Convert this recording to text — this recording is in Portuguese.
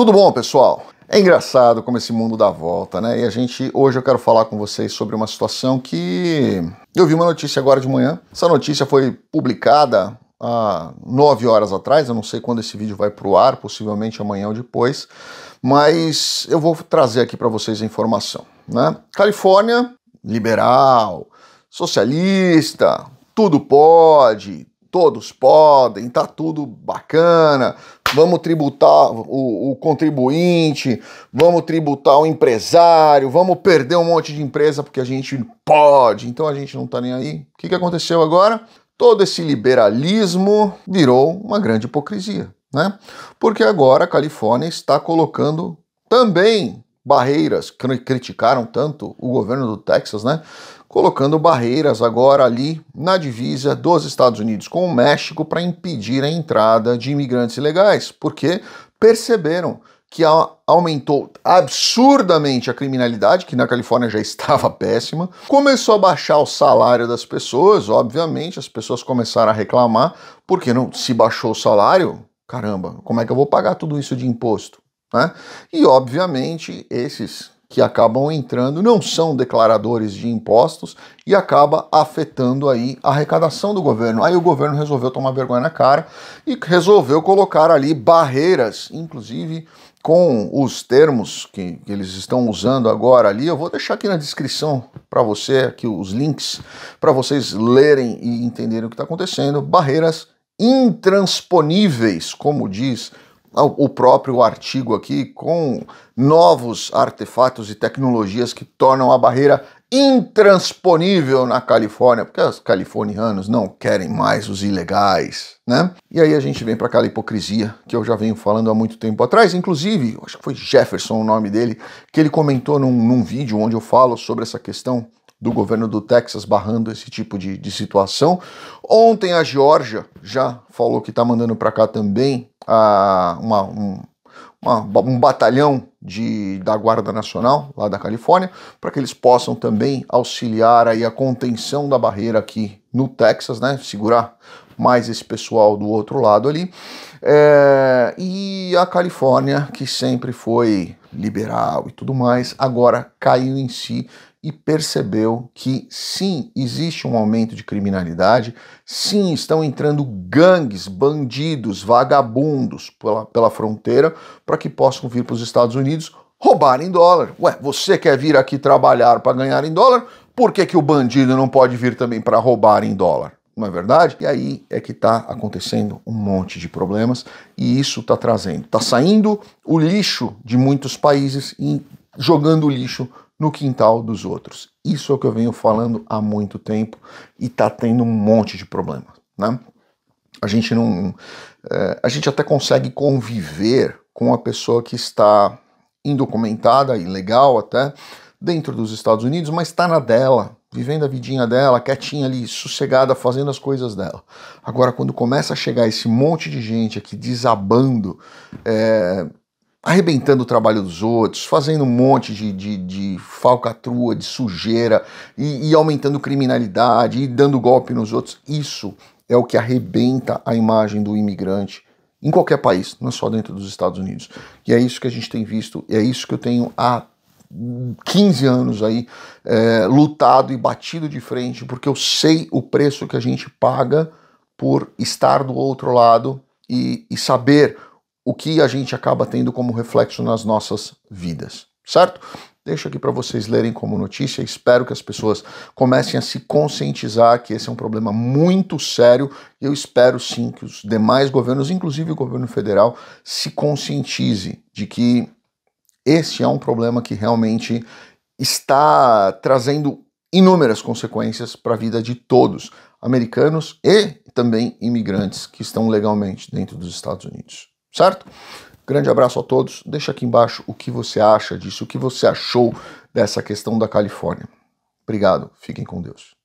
Tudo bom, pessoal? É engraçado como esse mundo dá volta, né? E a gente hoje eu quero falar com vocês sobre uma situação que eu vi uma notícia agora de manhã. Essa notícia foi publicada há nove horas atrás. Eu não sei quando esse vídeo vai para o ar, possivelmente amanhã ou depois, mas eu vou trazer aqui para vocês a informação, né? Califórnia liberal, socialista, tudo pode, todos podem, tá tudo bacana, vamos tributar o, o, contribuinte, vamos tributar o empresário, vamos perder um monte de empresa porque a gente pode, então a gente não tá nem aí. O que, que aconteceu agora? Todo esse liberalismo virou uma grande hipocrisia, né? Porque agora a Califórnia está colocando também barreiras, que criticaram tanto o governo do Texas, né? colocando barreiras agora ali na divisa dos Estados Unidos com o México para impedir a entrada de imigrantes ilegais, porque perceberam que aumentou absurdamente a criminalidade, que na Califórnia já estava péssima, começou a baixar o salário das pessoas, obviamente, as pessoas começaram a reclamar, porque não se baixou o salário, caramba, como é que eu vou pagar tudo isso de imposto? Né? E obviamente esses que acabam entrando, não são declaradores de impostos e acaba afetando aí a arrecadação do governo. Aí o governo resolveu tomar vergonha na cara e resolveu colocar ali barreiras, inclusive com os termos que, que, eles estão usando agora ali. Eu vou deixar aqui na descrição para você aqui os links para vocês lerem e entenderem o que está acontecendo. Barreiras intransponíveis, como diz ah, o próprio artigo aqui com novos artefatos e tecnologias que tornam a barreira intransponível na Califórnia, porque os californianos não querem mais os ilegais, né? E aí a gente vem para aquela hipocrisia que eu já venho falando há muito tempo atrás, inclusive, acho que foi Jefferson o nome dele, que ele comentou num, num vídeo onde eu falo sobre essa questão do governo do Texas barrando esse tipo de, de situação. Ontem a Geórgia já falou que está mandando para cá também a, uma, um, uma, um batalhão de, da Guarda Nacional, lá da Califórnia, para que eles possam também auxiliar aí a contenção da barreira aqui no Texas, né? Segurar mais esse pessoal do outro lado ali. É, e a Califórnia, que sempre foi liberal e tudo mais, agora caiu em si e percebeu que sim, existe um aumento de criminalidade, sim, estão entrando gangues, bandidos, vagabundos pela, pela fronteira para que possam vir para os Estados Unidos roubar em dólar. Ué, você quer vir aqui trabalhar para ganhar em dólar? Por que, que o bandido não pode vir também para roubar em dólar? Não é verdade? E aí é que está acontecendo um monte de problemas e isso está trazendo, está saindo o lixo de muitos países e jogando o lixo no quintal dos outros. Isso é o que eu venho falando há muito tempo e tá tendo um monte de problema, né? A gente não, é, a gente até consegue conviver com a pessoa que está indocumentada, ilegal até, dentro dos Estados Unidos, mas está na dela, vivendo a vidinha dela, quietinha ali, sossegada, fazendo as coisas dela. Agora, quando começa a chegar esse monte de gente aqui desabando, é, arrebentando o trabalho dos outros, fazendo um monte de, de, de falcatrua, de sujeira, e, e aumentando criminalidade, e dando golpe nos outros. Isso é o que arrebenta a imagem do imigrante em qualquer país, não só dentro dos Estados Unidos. E é isso que a gente tem visto, é isso que eu tenho há 15 anos aí é, lutado e batido de frente, porque eu sei o preço que a gente paga por estar do outro lado e, e saber o que a gente acaba tendo como reflexo nas nossas vidas, certo? Deixo aqui para vocês lerem como notícia. Espero que as pessoas comecem a se conscientizar que esse é um problema muito sério. E eu espero sim que os demais governos, inclusive o governo federal, se conscientize de que esse é um problema que realmente está trazendo inúmeras consequências para a vida de todos, americanos e também imigrantes que estão legalmente dentro dos Estados Unidos certo? Grande abraço a todos. Deixa aqui embaixo o que você acha disso, o que você achou dessa questão da Califórnia. Obrigado. Fiquem com Deus.